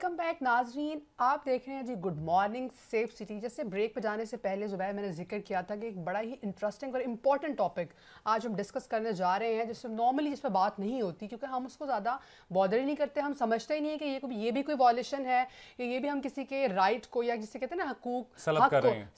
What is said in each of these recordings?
Welcome back नाजरीन आप देख रहे हैं जी गुड मॉर्निंग सेफ सिटी जैसे ब्रेक पे जाने से पहले ज़ुबैर मैंने जिक्र किया था कि एक बड़ा ही इंटरेस्टिंग और इम्पॉर्टेंट टॉपिक आज हम डिस्कस करने जा रहे हैं जिससे नॉर्मली जिस पर बात नहीं होती क्योंकि हम उसको ज़्यादा बॉदर ही नहीं करते हम समझते ही नहीं है कि ये ये भी कोई वॉल्यूशन है या ये भी हम किसी के राइट को या जिसे कहते हैं ना हकूक हक को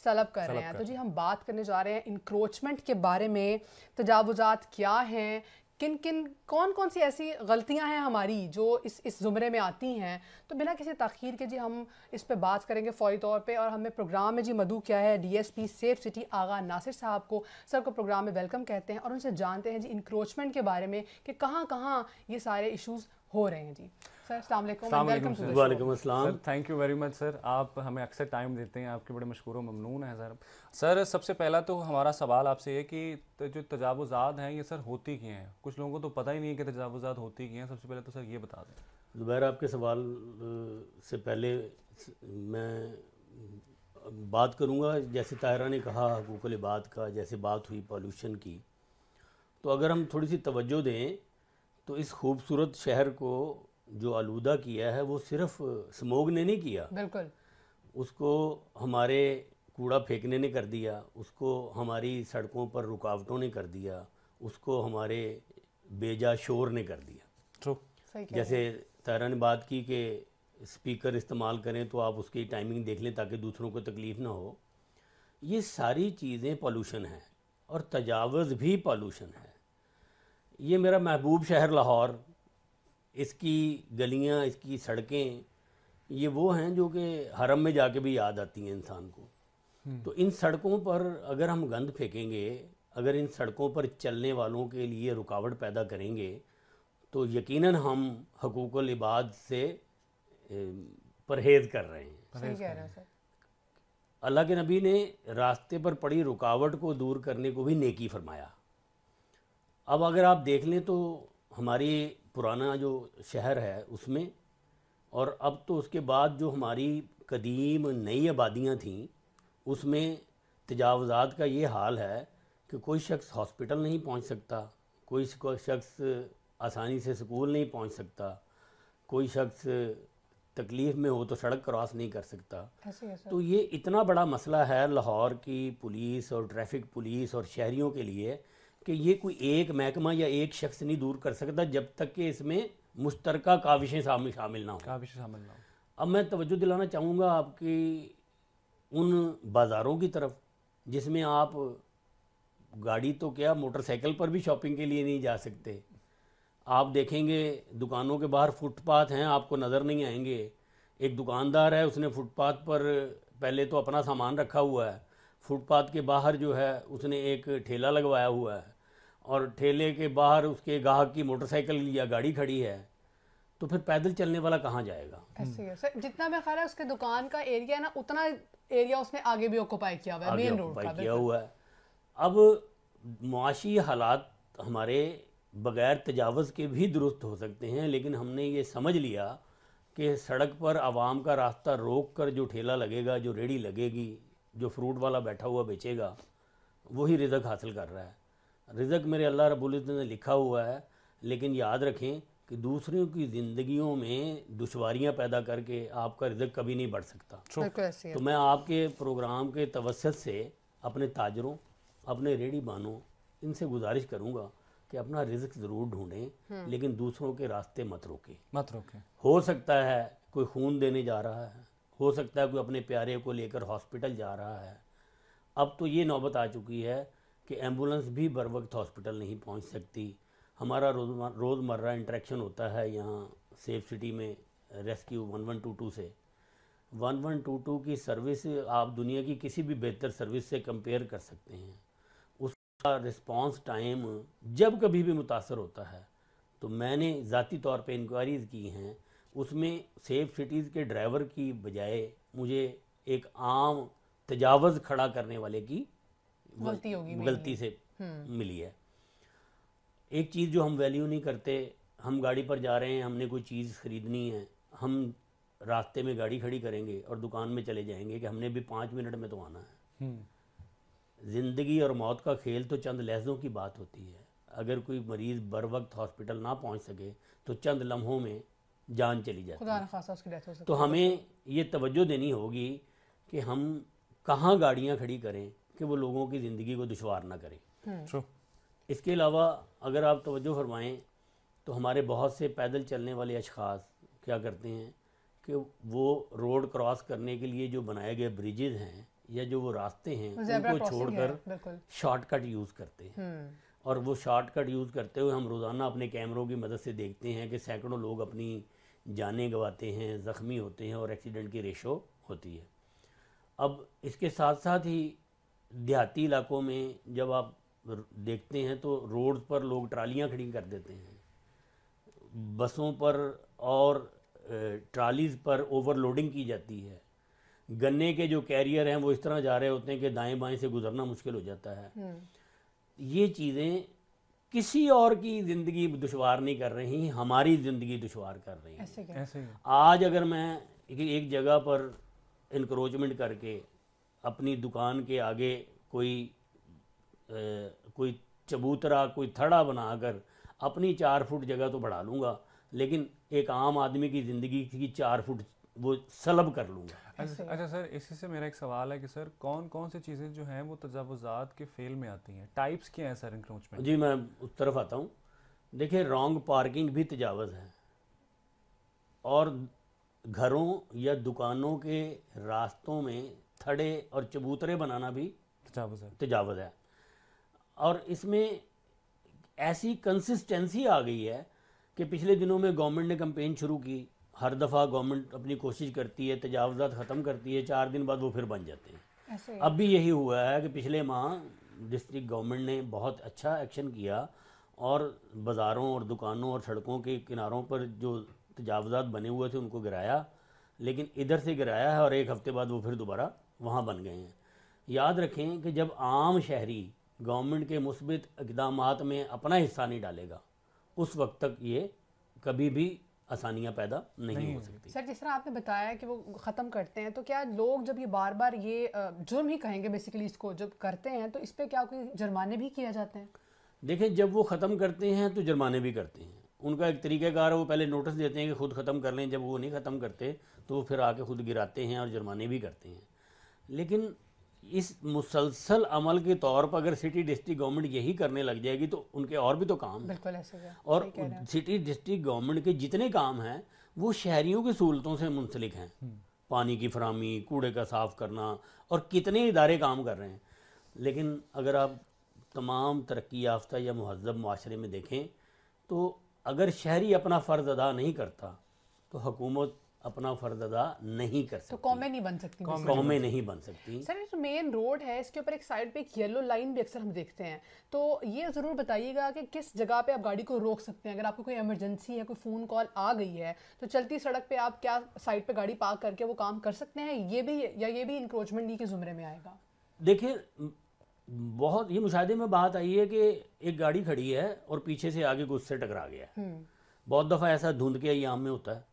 सलब कर रहे हैं तो जी हम बात करने जा रहे हैं इंक्रोचमेंट के बारे में तजावज़ात क्या हैं किन किन कौन कौन सी ऐसी गलतियां हैं हमारी जो इस इस ज़ुमरे में आती हैं तो बिना किसी तखीर के जी हम इस पर बात करेंगे फ़ौरी तौर पे और हमें प्रोग्राम में जी मधु क्या है DSP safe city Aga Nasir साहब को सर को प्रोग्राम में वेलकम कहते हैं और उनसे जानते हैं जी इंक्रोचमेंट के बारे में कि कहाँ कहाँ ये सारे इशूज़ हो रहे हैं जी sir thank you very much sir आप हमें अक्सर टाइम देते हैं आपके बड़े मशहूर ममनून हैं सर सर सबसे पहला तो हमारा सवाल आपसे ये कि जो तजावज़ात हैं ये सर होती क्या हैं कुछ लोगों को तो पता ही नहीं है कि तजावज़ात होती क्या हैं सबसे पहले तो सर ये बता दें ज़ुबैर आपके सवाल से पहले मैं बात करूँगा जैसे ताहरा ने कहा हकूक़ल बात का जैसे बात हुई पॉल्यूशन की तो अगर हम थोड़ी सी तवज्जो दें तो इस खूबसूरत शहर को जो आलूदा किया है वो सिर्फ स्मोग ने नहीं किया बिल्कुल उसको हमारे कूड़ा फेंकने ने कर दिया उसको हमारी सड़कों पर रुकावटों ने कर दिया उसको हमारे बेजा शोर ने कर दिया ट्रू जैसे तारा ने बात की कि स्पीकर इस्तेमाल करें तो आप उसकी टाइमिंग देख लें ताकि दूसरों को तकलीफ़ ना हो ये सारी चीज़ें पॉल्यूशन है और तजावज़ भी पॉल्यूशन है ये मेरा महबूब शहर लाहौर इसकी गलियाँ इसकी सड़कें ये वो हैं जो कि हरम में जाके भी याद आती हैं इंसान को हम्म। तो इन सड़कों पर अगर हम गंद फेंकेंगे अगर इन सड़कों पर चलने वालों के लिए रुकावट पैदा करेंगे तो यकीनन हम हकूक लिबाद से परहेज़ कर रहे हैं अल्लाह के नबी ने रास्ते पर पड़ी रुकावट को दूर करने को भी नेकी फरमाया अब अगर आप देख लें तो हमारी पुराना जो शहर है उसमें और अब तो उसके बाद जो हमारी कदीम नई आबादियाँ थीं उसमें तजावज़ात का ये हाल है कि कोई शख्स हॉस्पिटल नहीं पहुंच सकता कोई शख्स आसानी से स्कूल नहीं पहुंच सकता कोई शख्स तकलीफ़ में हो तो सड़क क्रॉस नहीं कर सकता ऐसे ऐसे। तो ये इतना बड़ा मसला है लाहौर की पुलिस और ट्रैफिक पुलिस और शहरीों के लिए कि ये कोई एक महकमा या एक शख्स नहीं दूर कर सकता जब तक कि इसमें मुश्तर काविशें शामिल शामिल ना हो काविशें शामिल ना हो अब मैं तवज्जो दिलाना चाहूँगा आपकी उन बाज़ारों की तरफ जिसमें आप गाड़ी तो क्या मोटरसाइकिल पर भी शॉपिंग के लिए नहीं जा सकते आप देखेंगे दुकानों के बाहर फुटपाथ हैं आपको नज़र नहीं आएंगे एक दुकानदार है उसने फुटपाथ पर पहले तो अपना सामान रखा हुआ है फुटपाथ के बाहर जो है उसने एक ठेला लगवाया हुआ है और ठेले के बाहर उसके गाहक की मोटरसाइकिल या गाड़ी खड़ी है तो फिर पैदल चलने वाला कहाँ जाएगा ऐसे ही सर जितना मैं ख्याल है उसके दुकान का एरिया है ना उतना एरिया उसने आगे भी ऑक्यूपाई किया हुआ है मेन रोड का किया हुआ है अब मुआशी हालात हमारे बगैर तजावज़ के भी दुरुस्त हो सकते हैं लेकिन हमने ये समझ लिया कि सड़क पर आवाम का रास्ता रोक कर जो ठेला लगेगा जो रेडी लगेगी जो फ्रूट वाला बैठा हुआ बेचेगा वही रिजक हासिल कर रहा है रिजक मेरे अल्लाह रबुल ने लिखा हुआ है लेकिन याद रखें कि दूसरों की ज़िंदगियों में दुशारियाँ पैदा करके आपका रिजक कभी नहीं बढ़ सकता तो मैं आपके प्रोग्राम के तवसत से अपने ताजरों अपने रेडी बानों इनसे गुजारिश करूँगा कि अपना रिजक ज़रूर ढूंढें हम्म। लेकिन दूसरों के रास्ते मत रोकें मत रोकें हो सकता है कोई खून देने जा रहा है हो सकता है कोई अपने प्यारे को लेकर हॉस्पिटल जा रहा है अब तो ये नौबत आ चुकी है कि एम्बुलेंस भी बर वक्त हॉस्पिटल नहीं पहुंच सकती हमारा रोज़मर्रा इंट्रैक्शन होता है यहाँ सेफ सिटी में rescue one one two two से वन वन टू टू की सर्विस आप दुनिया की किसी भी बेहतर सर्विस से कंपेयर कर सकते हैं उसका रिस्पॉन्स टाइम जब कभी भी मुतासर होता है तो मैंने ज़ाती तौर पे इंक्वायरीज़ की हैं उसमें सेफ सिटीज़ के ड्राइवर की बजाय मुझे एक आम तजावज़ खड़ा करने वाले की गलती होगी गलती से हम्म। मिली है एक चीज़ जो हम वैल्यू नहीं करते हम गाड़ी पर जा रहे हैं हमने कोई चीज़ ख़रीदनी है हम रास्ते में गाड़ी खड़ी करेंगे और दुकान में चले जाएंगे कि हमने भी पाँच मिनट में तो आना है हम्म। ज़िंदगी और मौत का खेल तो चंद लहजों की बात होती है अगर कोई मरीज़ बर वक्त हॉस्पिटल ना पहुंच सके तो चंद लम्हों में जान चली जाती है खासा उसकी डेथ हो सकती तो हमें ये तवज्जो देनी होगी कि हम कहाँ गाड़ियाँ खड़ी करें कि वो लोगों की ज़िंदगी को दुशवार ना करें हम्म। इसके अलावा अगर आप तवज्जो फरमाएँ तो हमारे बहुत से पैदल चलने वाले अशखास क्या करते हैं कि वो रोड क्रॉस करने के लिए जो बनाए गए ब्रिजेज़ हैं या जो वो रास्ते हैं उनको छोड़कर शॉर्टकट यूज़ करते हैं हम्म। और वो शॉर्टकट यूज़ करते हुए हम रोज़ाना अपने कैमरों की मदद से देखते हैं कि सैकड़ों लोग अपनी जानें गंवाते हैं ज़ख्मी होते हैं और एक्सीडेंट की रेशो होती है अब इसके साथ साथ ही देहाती इलाकों में जब आप देखते हैं तो रोड पर लोग ट्रालियाँ खड़ी कर देते हैं बसों पर और ट्रालीज़ पर ओवरलोडिंग की जाती है गन्ने के जो कैरियर हैं वो इस तरह जा रहे होते हैं कि दाएं बाएं से गुजरना मुश्किल हो जाता है हम्म। ये चीज़ें किसी और की ज़िंदगी दुशवार नहीं कर रही हमारी ज़िंदगी दुशवार कर रही है ऐसे आज अगर मैं एक जगह पर इनक्रोचमेंट करके अपनी दुकान के आगे कोई ए, कोई चबूतरा कोई थड़ा बनाकर अपनी चार फुट जगह तो बढ़ा लूँगा लेकिन एक आम आदमी की ज़िंदगी की चार फुट वो सलब कर लूँगा अच्छा अच्छा सर इसी से मेरा एक सवाल है कि सर कौन कौन सी चीज़ें जो हैं वो तजावज़ात के फेल में आती हैं टाइप्स क्या हैं सर में जी मैं उस तरफ आता हूँ देखिए रॉन्ग पार्किंग भी तजावज़ है और घरों या दुकानों के रास्तों में थड़े और चबूतरे बनाना भी तजावज़ है तजावज़ है और इसमें ऐसी कंसिस्टेंसी आ गई है कि पिछले दिनों में गवर्नमेंट ने कंपेन शुरू की हर दफ़ा गवर्नमेंट अपनी कोशिश करती है तजावज़ात ख़त्म करती है चार दिन बाद वो फिर बन जाते हैं अब भी यही हुआ है कि पिछले माह डिस्ट्रिक्ट गवर्नमेंट ने बहुत अच्छा एक्शन किया और बाज़ारों और दुकानों और सड़कों के किनारों पर जो तजावज़ात बने हुए थे उनको गिराया लेकिन इधर से गिराया है और एक हफ़्ते बाद वो फिर दोबारा वहाँ बन गए हैं याद रखें कि जब आम शहरी गवर्नमेंट के मुस्बित इकदाम में अपना हिस्सा नहीं डालेगा उस वक्त तक ये कभी भी आसानियाँ पैदा नहीं, नहीं हो सकती सर जिस तरह आपने बताया कि वो ख़त्म करते हैं तो क्या लोग जब ये बार बार ये जुर्म ही कहेंगे बेसिकली इसको जब करते हैं तो इस पर क्या कोई जुर्माने भी किया जाते हैं देखें जब वो ख़त्म करते हैं तो जुर्माने भी करते हैं उनका एक तरीक़ाकार वो पहले नोटिस देते हैं कि खुद ख़त्म कर लें जब वो नहीं ख़त्म करते तो वो फिर आके खुद गिराते हैं और जुर्माने भी करते हैं लेकिन इस मुसलसल अमल के तौर पर अगर सिटी डिस्ट्रिक्ट गवर्नमेंट यही करने लग जाएगी तो उनके और भी तो काम बिल्कुल ऐसे और सिटी डिस्ट्रिक्ट गवर्नमेंट के जितने काम हैं वो शहरियों की सहूलतों से मुंसलिक हैं हम्म। पानी की फरहमी कूड़े का साफ़ करना और कितने इदारे काम कर रहे हैं लेकिन अगर आप तमाम तरक्की याफ्ता या महजब माशरे में देखें तो अगर शहरी अपना फ़र्ज़ अदा नहीं करता तो हकूमत अपना फर्ज अदा नहीं कर तो सकती तो कौमे नहीं बन सकती कौमे नहीं बन सकती सर ये जो मेन रोड है इसके ऊपर एक साइड पे एक येलो लाइन भी अक्सर हम देखते हैं तो ये ज़रूर बताइएगा कि किस जगह पे आप गाड़ी को रोक सकते हैं अगर आपको कोई इमरजेंसी है कोई फ़ोन कॉल आ गई है तो चलती सड़क पे आप क्या साइड पे गाड़ी पार्क करके वो काम कर सकते हैं ये भी या ये भी इंक्रोचमेंट नहीं के ज़ुमरे में आएगा देखिए बहुत ये मुशाहे में बात आई है कि एक गाड़ी खड़ी है और पीछे से आगे गुस्से टकरा गया है हम्म। बहुत दफ़ा ऐसा धुंध के अयाम में होता है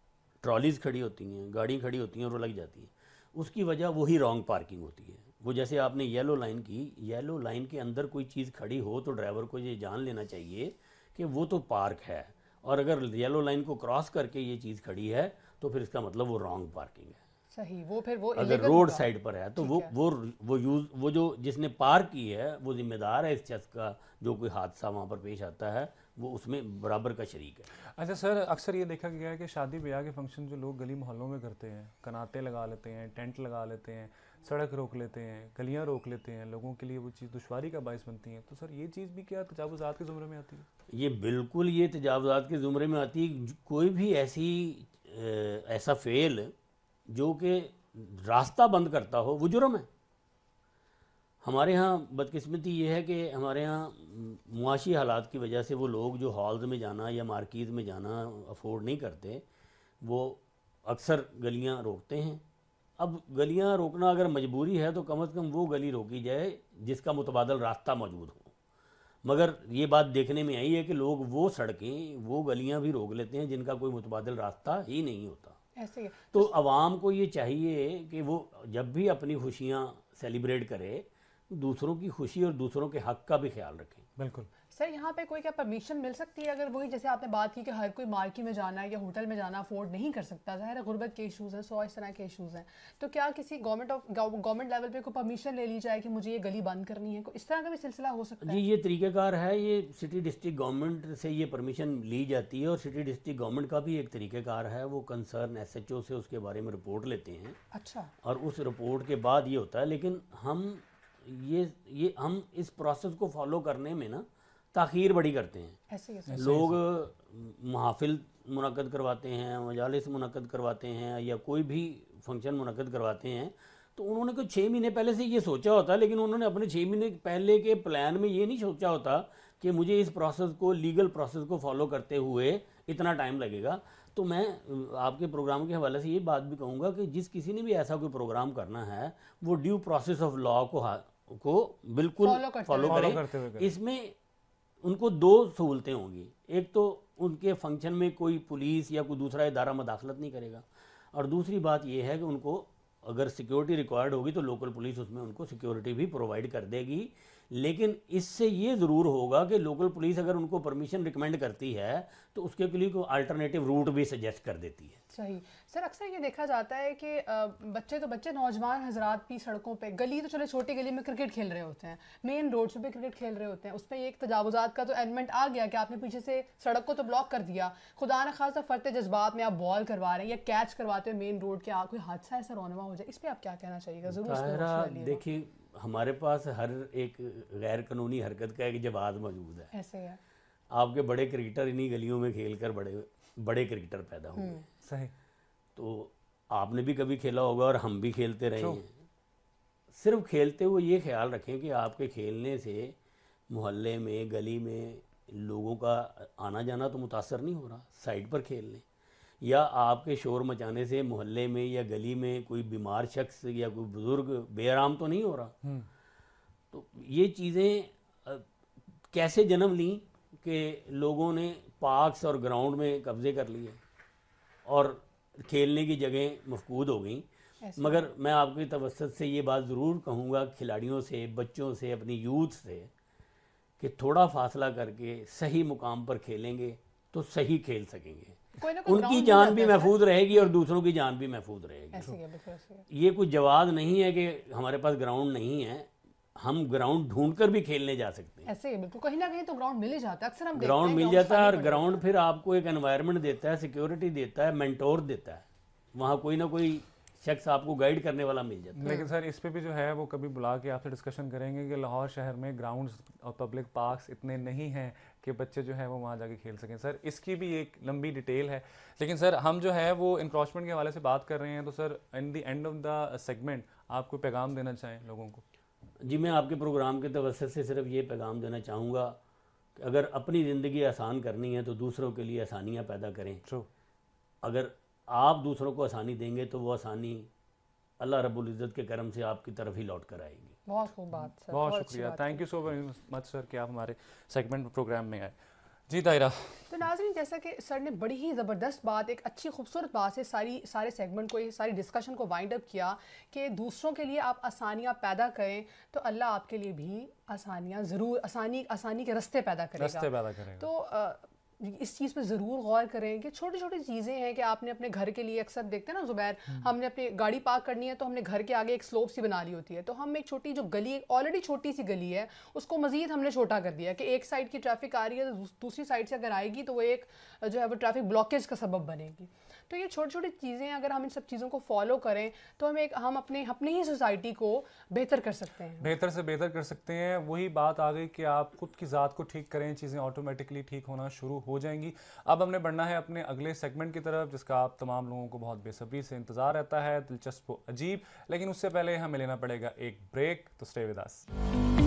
ट्रॉलीज़ खड़ी होती हैं गाड़ी खड़ी होती हैं और लग जाती हैं उसकी वजह वही रॉन्ग पार्किंग होती है वो जैसे आपने येलो लाइन की येलो लाइन के अंदर कोई चीज़ खड़ी हो तो ड्राइवर को ये जान लेना चाहिए कि वो तो पार्क है और अगर येलो लाइन को क्रॉस करके ये चीज़ खड़ी है तो फिर इसका मतलब वो रॉन्ग पार्किंग है सही वो फिर वो अगर रोड साइड पर है तो वो है। वो वो यूज़ वो जो जिसने पार्क की है वो जिम्मेदार है इस चीज़ का जो कोई हादसा वहाँ पर पेश आता है वो उसमें बराबर का शरीक है अच्छा सर अक्सर ये देखा गया है कि शादी ब्याह के फंक्शन जो लोग गली मोहल्लों में करते हैं कनाते लगा लेते हैं टेंट लगा लेते हैं सड़क रोक लेते हैं गलियाँ रोक लेते हैं लोगों के लिए वो चीज़ दुशारी का बायस बनती है तो सर ये चीज़ भी क्या तजावज़ात के ज़ुमरे में आती है ये बिल्कुल ये तजावज़ात के ज़ुमरे में आती है कोई भी ऐसी ऐसा फेल जो कि रास्ता बंद करता हो वो जुर्म है हमारे यहाँ बदकिस्मती ये है कि हमारे यहाँ मुआशी हालात की वजह से वो लोग जो हॉल्स में जाना या मार्किट में जाना अफोर्ड नहीं करते वो अक्सर गलियाँ रोकते हैं अब गलियाँ रोकना अगर मजबूरी है तो कम अज़ कम वो गली रोकी जाए जिसका मुतबादल रास्ता मौजूद हो मगर ये बात देखने में आई है कि लोग वो सड़कें वो गलियाँ भी रोक लेते हैं जिनका कोई मुतबादल रास्ता ही नहीं होता ऐसे तो आवाम को ये चाहिए कि वो जब भी अपनी खुशियाँ सेलिब्रेट करे दूसरों की खुशी और दूसरों के हक का भी ख्याल रखें बिल्कुल सर यहाँ पे कोई क्या परमिशन मिल सकती है अगर वही जैसे आपने बात की कि हर कोई मार्केट में जाना है या होटल में जाना अफोर्ड नहीं कर सकता ज़ाहिर है गुर्बत के इशूज़ हैं सो इस तरह के इशूज़ हैं तो क्या किसी गवर्नमेंट ऑफ गवर्नमेंट लेवल पे कोई परमिशन ले ली जाए कि मुझे ये गली बंद करनी है इस तरह का भी सिलसिला हो सकता है जी ये तरीक़ाकार है ये सिटी डिस्ट्रिक्ट गवर्नमेंट से ये परमिशन ली जाती है और सिटी डिस्ट्रिक्ट गवर्नमेंट का भी एक तरीक़ाकार है वो कंसर्न एस से उसके बारे में रिपोर्ट लेते हैं अच्छा और उस रिपोर्ट के बाद ये होता है लेकिन हम ये ये हम इस प्रोसेस को फॉलो करने में ना तखीर बड़ी करते हैं ऐसे ऐसे लोग महाफिल मुनद करवाते हैं मजालस मुनद करवाते हैं या कोई भी फंक्शन मुनद करवाते हैं तो उन्होंने कुछ छः महीने पहले से ये सोचा होता लेकिन उन्होंने अपने छः महीने पहले के प्लान में ये नहीं सोचा होता कि मुझे इस प्रोसेस को लीगल प्रोसेस को फॉलो करते हुए इतना टाइम लगेगा तो मैं आपके प्रोग्राम के हवाले से ये बात भी कहूँगा कि जिस किसी ने भी ऐसा कोई प्रोग्राम करना है वो ड्यू प्रोसेस ऑफ लॉ को को बिल्कुल फॉलो करें इसमें उनको दो सहूलतें होंगी एक तो उनके फंक्शन में कोई पुलिस या कोई दूसरा इदारा मदाखलत नहीं करेगा और दूसरी बात यह है कि उनको अगर सिक्योरिटी रिक्वायर्ड होगी तो लोकल पुलिस उसमें उनको सिक्योरिटी भी प्रोवाइड कर देगी लेकिन इससे ये ज़रूर होगा कि लोकल पुलिस अगर उनको परमिशन रिकमेंड करती है तो उसके लिए कोई अल्टरनेटिव रूट भी सजेस्ट कर देती है सही सर अक्सर ये देखा जाता है कि बच्चे तो बच्चे नौजवान हजरात भी सड़कों पे गली तो चले छोटी गली में क्रिकेट खेल रहे होते हैं मेन रोड्स पे क्रिकेट खेल रहे होते हैं उस पर एक तजावजात का तो एलिमेंट आ गया कि आपने पीछे से सड़क को तो ब्लॉक कर दिया खुदा न खासा फरते जज्बात में आप बॉल करवा रहे हैं या कैच करवाते हैं मेन रोड के कोई हादसा ऐसा रोनमा हो जाए इस पर आप क्या कहना चाहिएगा जरूर देखिए हमारे पास हर एक गैर कानूनी हरकत का एक जवाब मौजूद है ऐसे है आपके बड़े क्रिकेटर इन्हीं गलियों में खेल कर बड़े बड़े क्रिकेटर पैदा हुए हम्म। सही तो आपने भी कभी खेला होगा और हम भी खेलते रहे हैं सिर्फ खेलते हुए ये ख्याल रखें कि आपके खेलने से मोहल्ले में गली में लोगों का आना जाना तो मुतासर नहीं हो रहा साइड पर खेल लें या आपके शोर मचाने से मोहल्ले में या गली में कोई बीमार शख्स या कोई बुज़ुर्ग बेआराम तो नहीं हो रहा हम्म। तो ये चीज़ें कैसे जन्म ली कि लोगों ने पार्क्स और ग्राउंड में कब्ज़े कर लिए और खेलने की जगह मफकूद हो गई मगर मैं आपकी तवसत से ये बात ज़रूर कहूँगा खिलाड़ियों से बच्चों से अपनी यूथ से कि थोड़ा फासला करके सही मुकाम पर खेलेंगे तो सही खेल सकेंगे उनकी जान भी महफूज रहेगी और दूसरों की जान भी महफूज रहेगी ये कोई जवाब नहीं है कि हमारे पास ग्राउंड नहीं है हम ग्राउंड ढूंढ कर भी खेलने जा सकते हैं ऐसे बिल्कुल कहीं ना कहीं तो ग्राउंड मिल जाता है अक्सर हम ग्राउंड मिल जाता है और ग्राउंड फिर आपको एक एनवायरनमेंट देता है सिक्योरिटी देता है मेंटोर देता है वहाँ कोई ना कोई शख्स आपको गाइड करने वाला मिल जाता है लेकिन सर इस पे भी जो है वो कभी बुला के आपसे डिस्कशन करेंगे कि लाहौर शहर में ग्राउंड्स और पब्लिक पार्क्स इतने नहीं हैं कि बच्चे जो है वो वहाँ जाके खेल सकें सर इसकी भी एक लंबी डिटेल है लेकिन सर हम जो है वो इंक्रोचमेंट के हवाले से बात कर रहे हैं तो sir in the end of the segment आपको पैगाम देना चाहें लोगों को जी मैं आपके प्रोग्राम के तवसत से सिर्फ ये पैगाम देना चाहूँगा कि अगर अपनी ज़िंदगी आसान करनी है तो दूसरों के लिए आसानियाँ पैदा करें अगर आप दूसरों को आसानी देंगे तो वो आसानी अल्लाह रब्बुल इज़्ज़त के करम से आपकी तरफ ही लौट कर आएगी बहुत खूब बात सर बहुत शुक्रिया thank you so much sir कि आप हमारे सेगमेंट प्रोग्राम में आए जी दायरा तो नाजरीन जैसा कि सर ने बड़ी ही ज़बरदस्त बात एक अच्छी खूबसूरत बात से सारी सारे सेगमेंट को सारी डिस्कशन को वाइंड अप किया कि दूसरों के लिए आप आसानियाँ पैदा करें तो अल्लाह आपके लिए भी आसानियाँ ज़रूर आसानी आसानी के रस्ते पैदा करेगा रस्ते पैदा करेगा तो आ, इस चीज़ पे ज़रूर गौर करें कि छोटी छोटी चीज़ें हैं कि आपने अपने घर के लिए अक्सर देखते हैं ना ज़ुबैर हम्म। हमने अपनी गाड़ी पार्क करनी है तो हमने घर के आगे एक स्लोप सी बना ली होती है तो हम एक छोटी जो गली ऑलरेडी छोटी सी गली है उसको मज़ीद हमने छोटा कर दिया कि एक साइड की ट्रैफिक आ रही है तो दूसरी साइड से अगर आएगी तो वो एक जो है वो ट्रैफिक ब्लॉकेज का सबब बनेगी तो ये छोटी छोटी चीज़ें अगर हम इन सब चीज़ों को फॉलो करें तो हम एक हम अपने अपने ही सोसाइटी को बेहतर कर सकते हैं बेहतर से बेहतर कर सकते हैं वही बात आ गई कि आप खुद की ज़ात को ठीक करें चीज़ें ऑटोमेटिकली ठीक होना शुरू हो जाएंगी अब हमने बढ़ना है अपने अगले सेगमेंट की तरफ जिसका आप तमाम लोगों को बहुत बेसब्री से इंतज़ार रहता है दिलचस्प अजीब लेकिन उससे पहले हमें लेना पड़ेगा एक ब्रेक तो स्टे विदास